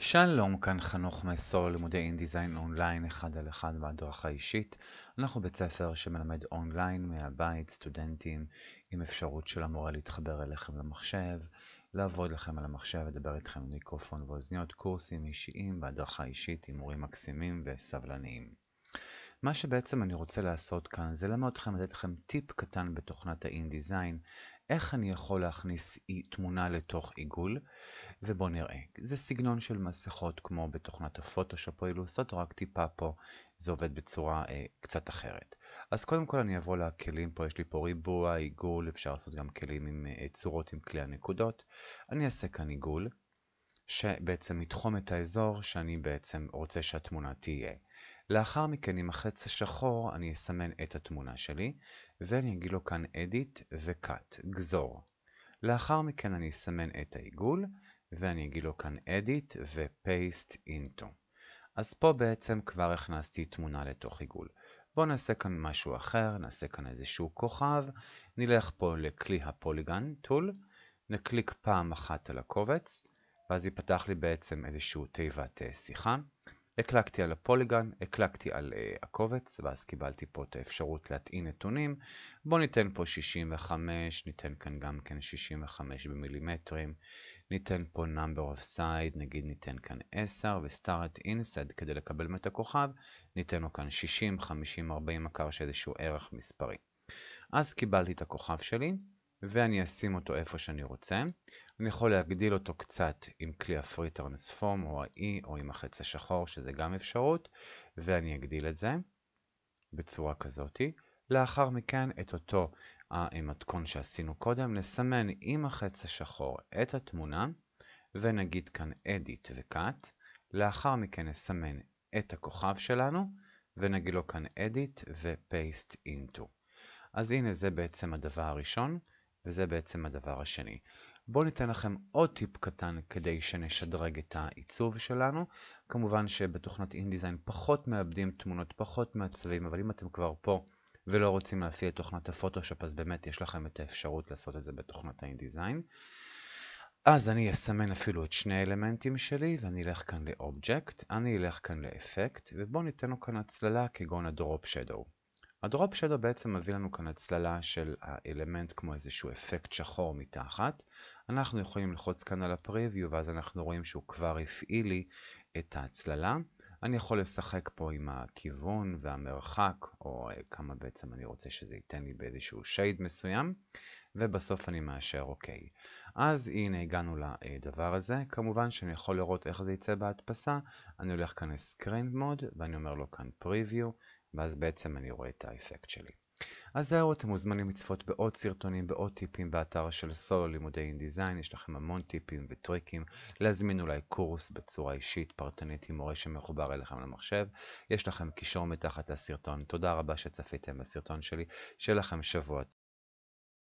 שלום, כאן חנוך מסור לימודי אינדיזיין אונליין אחד על אחד בהדרכה אישית. אנחנו בית ספר שמלמד אונליין מהבית סטודנטים עם אפשרות של המורה להתחבר אליכם למחשב, לעבוד לכם על המחשב, לדבר איתכם מיקרופון ואוזניות, קורסים אישיים והדרכה אישית עם מורים מקסימים וסבלניים. מה שבעצם אני רוצה לעשות כאן זה ללמד אתכם, לתת לכם טיפ קטן בתוכנת האינדיזיין, איך אני יכול להכניס תמונה לתוך עיגול, ובואו נראה. זה סגנון של מסכות כמו בתוכנת הפוטושופ או אילוסטור, רק טיפה פה זה עובד בצורה אה, קצת אחרת. אז קודם כל אני אבוא לכלים פה, יש לי פה ריבוע, עיגול, אפשר לעשות גם כלים עם אה, צורות עם כלי הנקודות. אני אעשה כאן עיגול, שבעצם יתחום את האזור שאני בעצם רוצה שהתמונה תהיה. לאחר מכן עם החץ השחור אני אסמן את התמונה שלי, ואני אגיד לו כאן Edit ו-Cut, גזור. לאחר מכן אני אסמן את העיגול, ואני אגיד לו כאן Edit ו-Paste into. אז פה בעצם כבר הכנסתי תמונה לתוך עיגול. בואו נעשה כאן משהו אחר, נעשה כאן איזשהו כוכב, נלך פה לכלי הפוליגן, טול, נקליק פעם אחת על הקובץ, ואז ייפתח לי בעצם איזשהו תיבת אה, שיחה. הקלקתי על הפוליגן, הקלקתי על uh, הקובץ, ואז קיבלתי פה את האפשרות להטעין נתונים. בואו ניתן פה 65, ניתן כאן גם כן 65 במילימטרים, ניתן פה number of side, נגיד ניתן כאן 10 ו-start inside כדי לקבל מטה כוכב, ניתן לו כאן 60, 50, 40 מכר שאיזשהו ערך מספרי. אז קיבלתי את הכוכב שלי, ואני אשים אותו איפה שאני רוצה. אני יכול להגדיל אותו קצת עם כלי הפרי טרנספורם או ה-E או עם החץ השחור, שזה גם אפשרות, ואני אגדיל את זה בצורה כזאתי. לאחר מכן את אותו המתכון אה, שעשינו קודם, נסמן עם החץ השחור את התמונה, ונגיד כאן Edit ו-Cut. לאחר מכן נסמן את הכוכב שלנו, ונגיד לו כאן Edit ו-Paste into. אז הנה זה בעצם הדבר הראשון, וזה בעצם הדבר השני. בואו ניתן לכם עוד טיפ קטן כדי שנשדרג את העיצוב שלנו. כמובן שבתוכנת אינדיזיין פחות מאבדים תמונות, פחות מעצבים, אבל אם אתם כבר פה ולא רוצים להפעיל את תוכנת הפוטושופ, אז באמת יש לכם את האפשרות לעשות את זה בתוכנת האינדיזיין. אז אני אסמן אפילו את שני האלמנטים שלי, ואני אלך כאן לאובייקט, אני אלך כאן לאפקט, ובואו ניתן לו כאן הצללה כגון הדרופ שדו. הדרופ שדו בעצם מביא לנו כאן הצללה של האלמנט כמו איזשהו אפקט שחור מתחת. אנחנו יכולים ללחוץ כאן על הפריוויו ואז אנחנו רואים שהוא כבר הפעיל לי את ההצללה. אני יכול לשחק פה עם הכיוון והמרחק, או אה, כמה בעצם אני רוצה שזה ייתן לי באיזשהו שייד מסוים, ובסוף אני מאשר אוקיי. אז הנה הגענו לדבר הזה, כמובן שאני יכול לראות איך זה יצא בהדפסה, אני הולך כאן לסקרין מוד, ואני אומר לו כאן preview, ואז בעצם אני רואה את האפקט שלי. אז זהו, אתם מוזמנים לצפות בעוד סרטונים, בעוד טיפים באתר של סולו לימודי אינדיזיין, יש לכם המון טיפים וטריקים, להזמין אולי קורס בצורה אישית, פרטנית, עם מורה שמחובר אליכם למחשב, יש לכם קישור מתחת לסרטון, תודה רבה שצפיתם בסרטון שלי, שיהיה לכם שבוע טוב.